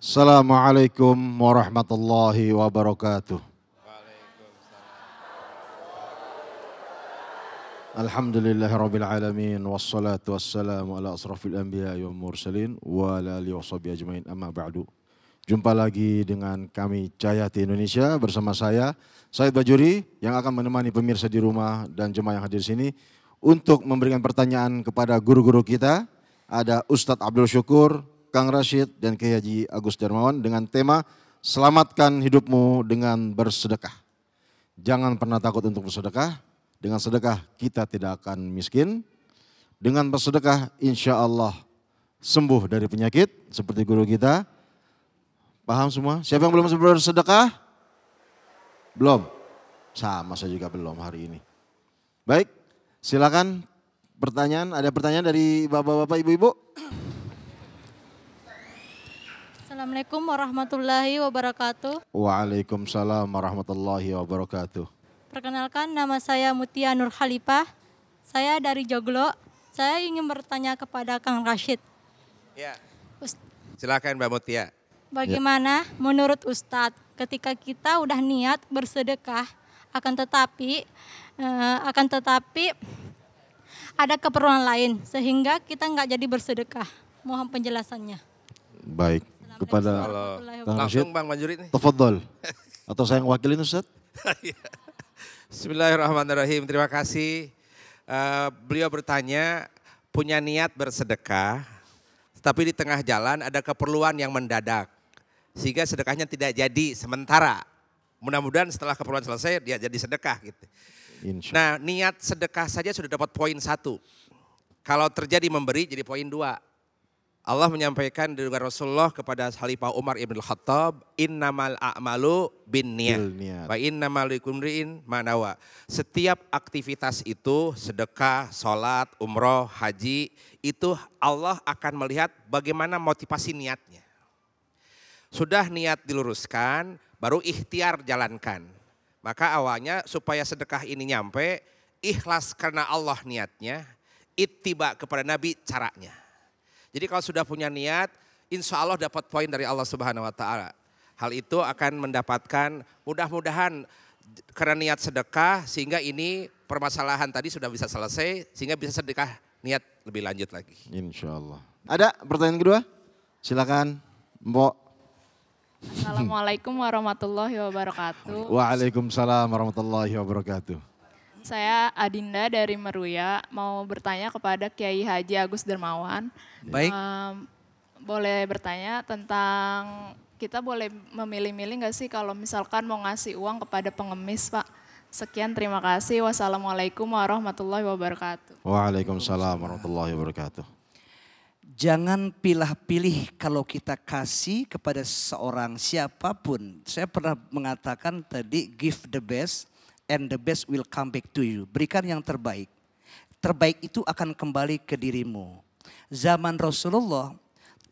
Assalamualaikum warahmatullahi wabarakatuh. Alhamdulillahi rabbil alamin wassalatu wassalamu ala asrafil anbiya wal mursalin wa ala alihi washabihi ajmain amma ba'du. Jumpa lagi dengan kami Cahayati Indonesia bersama saya Said Bajuri yang akan menemani pemirsa di rumah dan jemaah yang hadir sini untuk memberikan pertanyaan kepada guru-guru kita. Ada Ustadz Abdul Syukur, Kang Rashid dan Kiai Haji Agus Darmawan dengan tema Selamatkan hidupmu dengan bersedekah. Jangan pernah takut untuk bersedekah. Dengan sedekah kita tidak akan miskin. Dengan bersedekah insya Allah sembuh dari penyakit seperti guru kita. Paham semua? Siapa yang belum bersedekah? Belum. Sama saya juga belum hari ini. Baik, silakan pertanyaan. Ada pertanyaan dari bapak-bapak, ibu-ibu? Assalamualaikum warahmatullahi wabarakatuh. Waalaikumsalam warahmatullahi wabarakatuh. Perkenalkan nama saya Mutia Nur Khalifah. Saya dari Joglo. Saya ingin bertanya kepada Kang Rashid. Ya. Silakan Mbak Mutia. Bagaimana ya. menurut Ustadz ketika kita udah niat bersedekah akan tetapi uh, akan tetapi ada keperluan lain sehingga kita nggak jadi bersedekah. Mohon penjelasannya. Baik kepada Kalau langsung Bang Manjurit nih. Tafadhol. Atau saya yang wakilin Ustaz? Iya. Bismillahirrahmanirrahim. Terima kasih. Uh, beliau bertanya punya niat bersedekah, tapi di tengah jalan ada keperluan yang mendadak. Sehingga sedekahnya tidak jadi sementara. Mudah-mudahan setelah keperluan selesai dia jadi sedekah gitu. Insya. Nah niat sedekah saja sudah dapat poin satu. Kalau terjadi memberi jadi poin dua Allah menyampaikan dari Rasulullah kepada Khalifah Umar ibn Khattab, innamal a'malu bin niat. Wa innamal ikumri'in manawa. Setiap aktivitas itu, sedekah, sholat, umroh, haji, itu Allah akan melihat bagaimana motivasi niatnya. Sudah niat diluruskan, baru ikhtiar jalankan. Maka awalnya supaya sedekah ini nyampe, ikhlas karena Allah niatnya, ittiba kepada Nabi caranya. Jadi kalau sudah punya niat, insya Allah dapat poin dari Allah Subhanahu Wa Taala. Hal itu akan mendapatkan mudah-mudahan karena niat sedekah sehingga ini permasalahan tadi sudah bisa selesai sehingga bisa sedekah niat lebih lanjut lagi. Insya Allah. Ada pertanyaan kedua? Silakan, Mbok. Assalamualaikum warahmatullahi wabarakatuh. Waalaikumsalam warahmatullahi wabarakatuh. Saya Adinda dari Meruya, mau bertanya kepada Kiai Haji Agus Dermawan. Baik. Um, boleh bertanya tentang kita boleh memilih-milih nggak sih kalau misalkan mau ngasih uang kepada pengemis, Pak? Sekian, terima kasih. Wassalamualaikum warahmatullahi wabarakatuh. Waalaikumsalam warahmatullahi wabarakatuh. Jangan pilih pilih kalau kita kasih kepada seorang siapapun. Saya pernah mengatakan tadi give the best, and the best will come back to you. Berikan yang terbaik. Terbaik itu akan kembali ke dirimu. Zaman Rasulullah,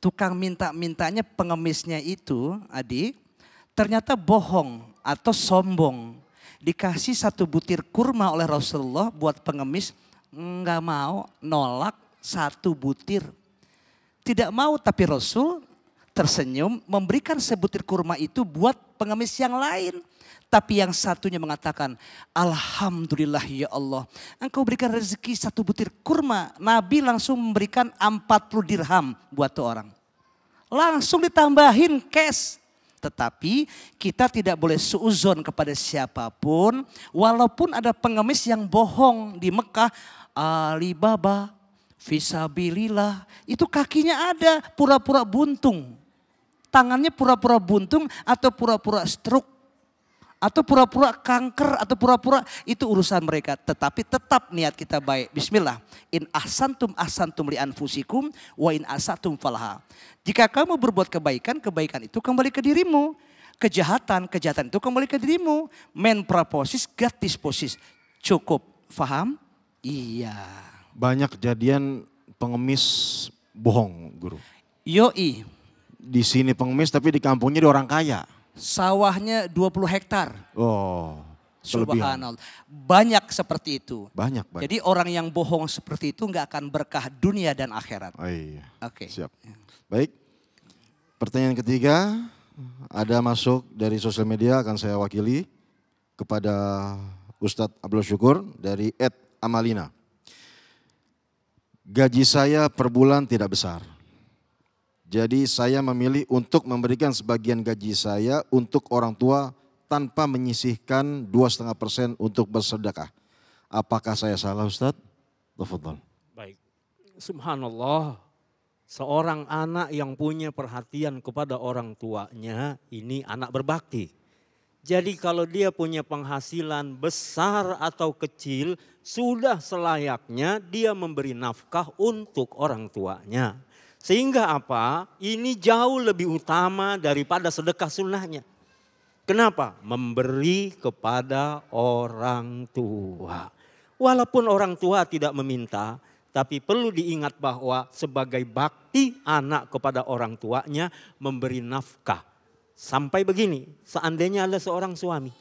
tukang minta-mintanya pengemisnya itu, adik, ternyata bohong atau sombong. Dikasih satu butir kurma oleh Rasulullah buat pengemis, nggak mau, nolak satu butir. Tidak mau tapi Rasul tersenyum memberikan sebutir kurma itu buat pengemis yang lain. Tapi yang satunya mengatakan, Alhamdulillah ya Allah. Engkau berikan rezeki satu butir kurma. Nabi langsung memberikan 40 dirham buat tuh orang. Langsung ditambahin cash. Tetapi kita tidak boleh suuzon kepada siapapun. Walaupun ada pengemis yang bohong di Mekah. Alibaba, fisabilillah Itu kakinya ada, pura-pura buntung tangannya pura-pura buntung atau pura-pura stroke atau pura-pura kanker atau pura-pura itu urusan mereka tetapi tetap niat kita baik bismillah in ahsantum ahsantum li anfusikum wa in asatum falaha jika kamu berbuat kebaikan kebaikan itu kembali ke dirimu kejahatan kejahatan itu kembali ke dirimu men proposis gat disposis cukup faham iya banyak kejadian pengemis bohong guru yoi di sini pengemis tapi di kampungnya di orang kaya. Sawahnya 20 hektar. Oh. Subhanallah. Banyak seperti itu. Banyak, banyak. Jadi orang yang bohong seperti itu nggak akan berkah dunia dan akhirat. Oh, iya. Oke. Okay. Siap. Baik. Pertanyaan ketiga ada masuk dari sosial media akan saya wakili kepada Ustadz Abdul Syukur dari Ed Amalina. Gaji saya per bulan tidak besar jadi saya memilih untuk memberikan sebagian gaji saya untuk orang tua tanpa menyisihkan dua 2,5 persen untuk bersedekah. Apakah saya salah Ustaz? Tafadhol. Baik. Subhanallah. Seorang anak yang punya perhatian kepada orang tuanya ini anak berbakti. Jadi kalau dia punya penghasilan besar atau kecil sudah selayaknya dia memberi nafkah untuk orang tuanya. Sehingga apa? Ini jauh lebih utama daripada sedekah sunnahnya. Kenapa? Memberi kepada orang tua. Walaupun orang tua tidak meminta, tapi perlu diingat bahwa sebagai bakti anak kepada orang tuanya memberi nafkah. Sampai begini, seandainya ada seorang suami.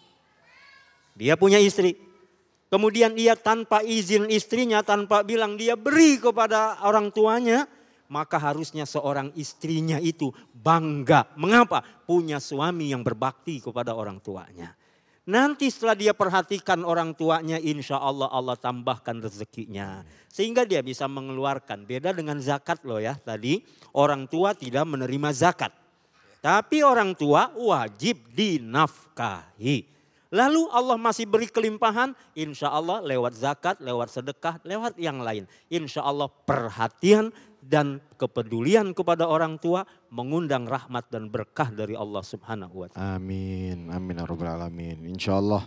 Dia punya istri, Kemudian ia tanpa izin istrinya, tanpa bilang dia beri kepada orang tuanya maka harusnya seorang istrinya itu bangga. Mengapa? Punya suami yang berbakti kepada orang tuanya. Nanti setelah dia perhatikan orang tuanya, insya Allah Allah tambahkan rezekinya. Sehingga dia bisa mengeluarkan. Beda dengan zakat loh ya tadi. Orang tua tidak menerima zakat. Tapi orang tua wajib dinafkahi. Lalu Allah masih beri kelimpahan, insya Allah lewat zakat, lewat sedekah, lewat yang lain. Insya Allah perhatian dan kepedulian kepada orang tua mengundang rahmat dan berkah dari Allah subhanahu wa ta'ala. Amin, amin, ya alamin. Insya Allah.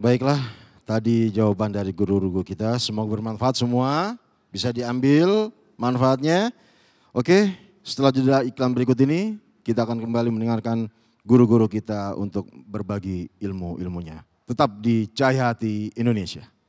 Baiklah, tadi jawaban dari guru-guru kita. Semoga bermanfaat semua, bisa diambil manfaatnya. Oke, setelah jeda iklan berikut ini, kita akan kembali mendengarkan guru-guru kita untuk berbagi ilmu-ilmunya. Tetap di Cahaya Hati Indonesia.